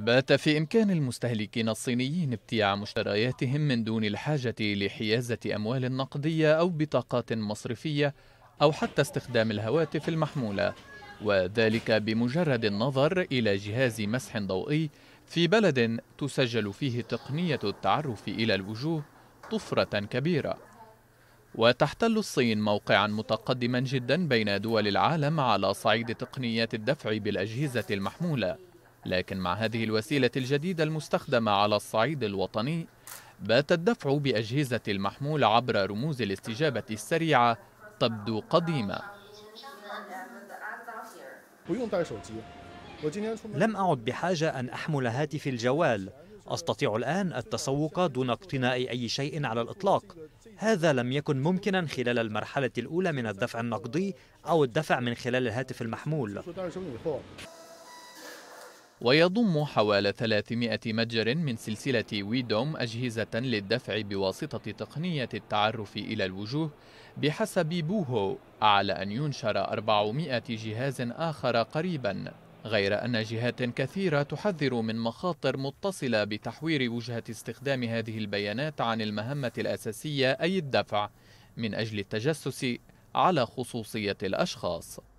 بات في إمكان المستهلكين الصينيين ابتياع مشترياتهم من دون الحاجة لحيازة أموال نقدية أو بطاقات مصرفية أو حتى استخدام الهواتف المحمولة وذلك بمجرد النظر إلى جهاز مسح ضوئي في بلد تسجل فيه تقنية التعرف إلى الوجوه طفرة كبيرة وتحتل الصين موقعا متقدما جدا بين دول العالم على صعيد تقنيات الدفع بالأجهزة المحمولة لكن مع هذه الوسيلة الجديدة المستخدمة على الصعيد الوطني بات الدفع بأجهزة المحمول عبر رموز الاستجابة السريعة تبدو قديمة لم أعد بحاجة أن أحمل هاتفي الجوال أستطيع الآن التسوق دون اقتناء أي شيء على الإطلاق هذا لم يكن ممكنا خلال المرحلة الأولى من الدفع النقدي أو الدفع من خلال الهاتف المحمول ويضم حوالي 300 متجر من سلسلة ويدوم أجهزة للدفع بواسطة تقنية التعرف إلى الوجوه بحسب بوهو على أن ينشر 400 جهاز آخر قريبا غير أن جهات كثيرة تحذر من مخاطر متصلة بتحوير وجهة استخدام هذه البيانات عن المهمة الأساسية أي الدفع من أجل التجسس على خصوصية الأشخاص